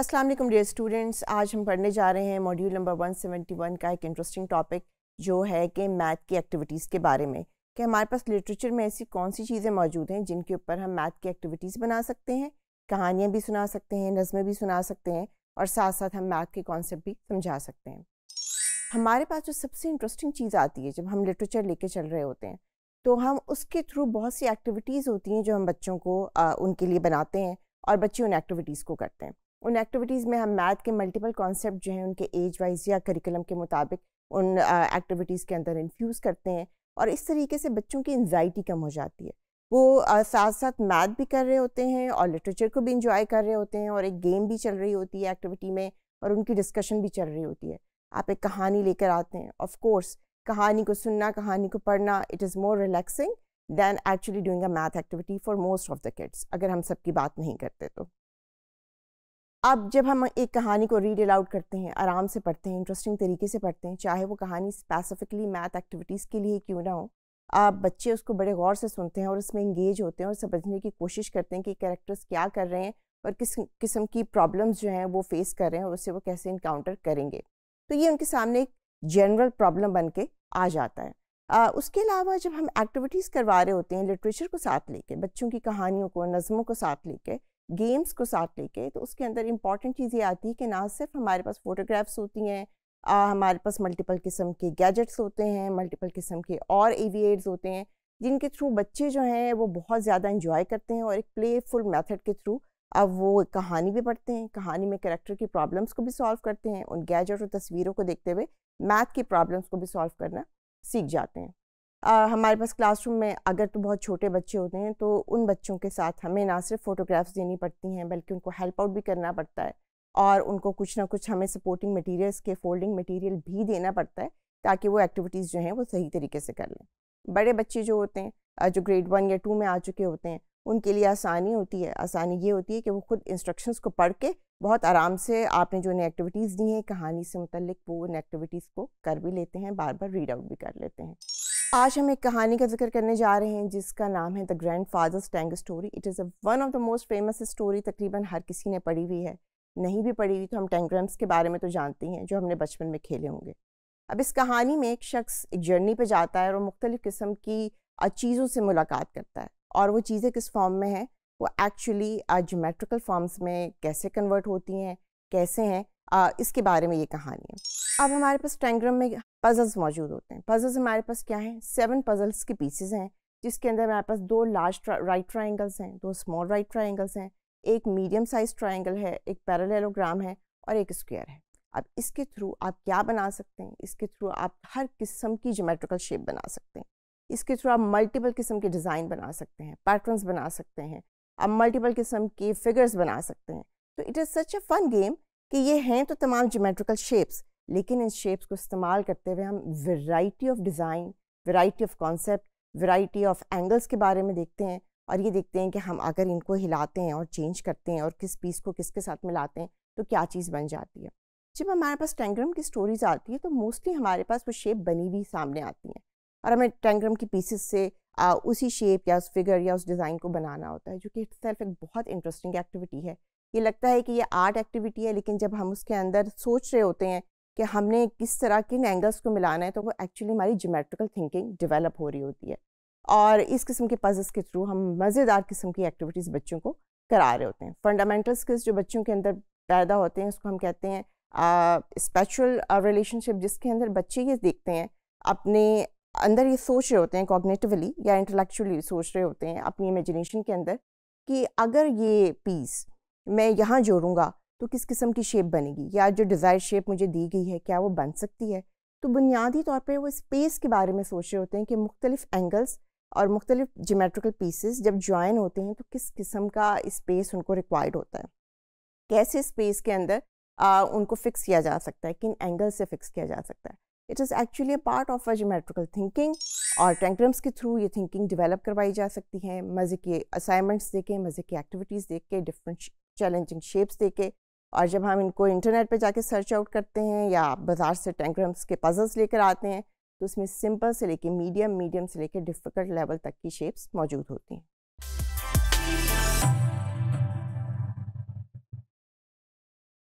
अस्सलाम वालेकुम dear students आज हम पढ़ने जा रहे हैं मॉड्यूल नंबर 171 का एक इंटरेस्टिंग टॉपिक जो है कि मैथ की एक्टिविटीज़ के बारे में कि हमारे पास लिटरेचर में ऐसी कौन सी चीज़ें मौजूद हैं जिनके ऊपर हम मैथ की एक्टिविटीज़ बना सकते हैं कहानियाँ भी सुना सकते हैं नज़में भी सुना सकते हैं और साथ साथ हम मैथ के कॉन्सेप्ट भी समझा सकते हैं हमारे पास जो सबसे इंटरेस्टिंग चीज़ आती है जब हम लिटरेचर लेके चल रहे होते हैं तो हम उसके थ्रू बहुत सी एक्टिविटीज़ होती हैं जो हम बच्चों को उनके लिए बनाते हैं और बच्चे उन एक्टिविटीज़ को करते हैं उन एक्टिविटीज़ में हम मैथ के मल्टीपल कॉन्सेप्ट जो हैं उनके एज वाइज या करिकुलम के मुताबिक उन एक्टिविटीज़ के अंदर इन्फ्यूज़ करते हैं और इस तरीके से बच्चों की एनजाइटी कम हो जाती है वो साथ साथ मैथ भी कर रहे होते हैं और लिटरेचर को भी इंजॉय कर रहे होते हैं और एक गेम भी चल रही होती है एक्टिविटी में और उनकी डिस्कशन भी चल रही होती है आप एक कहानी लेकर आते हैं ऑफ कोर्स कहानी को सुनना कहानी को पढ़ना it is more relaxing than actually doing a math activity for most of the kids अगर हम सबकी बात नहीं करते तो अब जब हम एक कहानी को रीड अलाउड करते हैं आराम से पढ़ते हैं इंटरेस्टिंग तरीके से पढ़ते हैं चाहे वो कहानी स्पेसिफिकली मैथ एक्टिविटीज़ के लिए क्यों ना हो आप बच्चे उसको बड़े गौर से सुनते हैं और उसमें इंगेज होते हैं और समझने की कोशिश करते हैं कि कैरेक्टर्स क्या कर रहे हैं और किस किस्म की प्रॉब्लम्स जो हैं वो फेस कर रहे हैं और उससे वो कैसे इनकाउंटर करेंगे तो ये उनके सामने एक जनरल प्रॉब्लम बन के आ जाता है आ, उसके अलावा जब हम एक्टिविटीज़ करवा रहे होते हैं लिटरेचर को साथ लेके बच्चों की कहानियों को नज़मों को साथ लेके गेम्स को साथ लेके तो उसके अंदर इम्पॉर्टेंट चीज़ ये आती है कि ना सिर्फ हमारे पास फ़ोटोग्राफ्स होती हैं हमारे पास मल्टीपल किस्म के गैजेट्स होते हैं मल्टीपल किस्म के और एविएट्स होते हैं जिनके थ्रू बच्चे जो हैं वो बहुत ज़्यादा इंजॉय करते हैं और एक प्लेफुल मेथड के थ्रू अब वो कहानी भी पढ़ते हैं कहानी में करेक्टर की प्रॉब्लम्स को भी सॉल्व करते हैं उन गैजेट और तस्वीरों को देखते हुए मैथ की प्रॉब्लम्स को भी सॉल्व करना सीख जाते हैं हमारे पास क्लासरूम में अगर तो बहुत छोटे बच्चे होते हैं तो उन बच्चों के साथ हमें ना सिर्फ फ़ोटोग्राफ्स देनी पड़ती हैं बल्कि उनको हेल्प आउट भी करना पड़ता है और उनको कुछ ना कुछ हमें सपोर्टिंग मटेरियल्स के फोल्डिंग मटेरियल भी देना पड़ता है ताकि वो एक्टिविटीज़ जो हैं वो सही तरीके से कर लें बड़े बच्चे जो होते हैं जो ग्रेड वन या टू में आ चुके होते हैं उनके लिए आसानी होती है आसानी ये होती है कि वो खुद इंस्ट्रक्शंस को पढ़ के बहुत आराम से आपने जो उन्हें एक्टिविटीज़ दी हैं कहानी से मुतलिक वो उन एक्टिविटीज़ को कर भी लेते हैं बार बार रीड आउट भी कर लेते हैं आज हम एक कहानी का जिक्र करने जा रहे हैं जिसका नाम है the grandfather's tang story it is a one of the most famous story तकरीबन हर किसी ने पढ़ी हुई है नहीं भी पढ़ी हुई तो हम टैंग्राम्स के बारे में तो जानते हैं जो हमने बचपन में खेले होंगे अब इस कहानी में एक शख्स एक जर्नी पर जाता है और मुख्तलिफ़ किस्म की चीज़ों से मुलाकात करता है और वो चीज़ें किस फॉर्म में हैं वो एक्चुअली जोमेट्रिकल फॉर्म्स में कैसे कन्वर्ट होती हैं कैसे हैं आ, इसके बारे में ये कहानी है अब हमारे पास ट्रैंग्रम में पजल्स मौजूद होते हैं पजल्स हमारे पास क्या हैं सेवन पजल्स के पीसेज हैं जिसके अंदर हमारे पास दो लार्ज राइट ट्राइंगल्स हैं दो स्मॉल राइट ट्राइंगल्स हैं एक मीडियम साइज ट्राइंगल है एक पैरालेलोग्राम है और एक स्क्वायर है अब इसके थ्रू आप क्या बना सकते हैं इसके थ्रू आप हर किस्म की जोमेट्रिकल शेप बना सकते हैं इसके थ्रू आप मल्टीपल किस्म के डिज़ाइन बना सकते हैं पैटर्न्स बना सकते हैं आप मल्टीपल किस्म के फिगर्स बना सकते हैं तो it is such a fun game कि ये हैं तो तमाम जोमेट्रिकल शेप्स लेकिन इन शेप्स को इस्तेमाल करते हुए हम variety of design variety of concept variety of angles के बारे में देखते हैं और ये देखते हैं कि हम अगर इनको हिलाते हैं और चेंज करते हैं और किस पीस को किसके साथ मिलाते हैं तो क्या चीज़ बन जाती है जब हमारे पास टेंग्रम की स्टोरीज आती है तो मोस्टली हमारे पास वो शेप बनी हुई सामने आती हैं और हमें टेंग्रम की पीसेस से आ, उसी शेप या उस फिगर या उस डिज़ाइन को बनाना होता है जो कि सेल्फ एक बहुत इंटरेस्टिंग एक्टिविटी है ये लगता है कि ये आर्ट एक्टिविटी है लेकिन जब हम उसके अंदर सोच रहे होते हैं कि हमने किस तरह किन एंगल्स को मिलाना है तो वो एक्चुअली हमारी जोमेट्रिकल थिंकिंग डेवलप हो रही होती है और इस किस्म के पजल्स के थ्रू हम मज़ेदार किस्म की एक्टिविटीज़ बच्चों को करा रहे होते हैं फंडामेंटल स्किल्स जो बच्चों के अंदर पैदा होते हैं उसको हम कहते हैं स्पेशल रिलेशनशिप जिसके अंदर बच्चे ये देखते हैं अपने अंदर ये सोच रहे होते हैं कॉग्नेटिवली या इंटेलेक्चुअली सोच रहे होते हैं अपनी इमेजिनेशन के अंदर कि अगर ये पीस मैं यहाँ जोड़ूँगा तो किस किस्म की शेप बनेगी या जो डिज़ायर शेप मुझे दी गई है क्या वो बन सकती है तो बुनियादी तौर पर वो स्पेस के बारे में सोच रहे होते हैं कि मुख्तलिफ़ एंगल्स और मुख्तलिफ जोमेट्रिकल पीसेस जब ज्वाइन होते हैं तो किस किस्म का स्पेस उनको रिक्वायर्ड होता है कैसे स्पेस के अंदर आ, उनको फिक्स किया जा सकता है किन एंगल से फिक्स किया जा सकता है it is actually a part of a geometrical thinking और टेंक्रम्स के थ्रू ये थिंकिंग डेवलप करवाई जा सकती है मज़े के असाइनमेंट्स देखें मज़े की एक्टिविटीज़ देख के डिफरेंट चैलेंजिंग शेप्स देके और जब हम इनको इंटरनेट पे जाके सर्च आउट करते हैं या बाज़ार से टेंग्राम्स के पजल्स लेकर आते हैं तो उसमें सिंपल से लेके मीडियम मीडियम से लेके डिफ़िकल्ट लेवल तक की शेप्स मौजूद होती हैं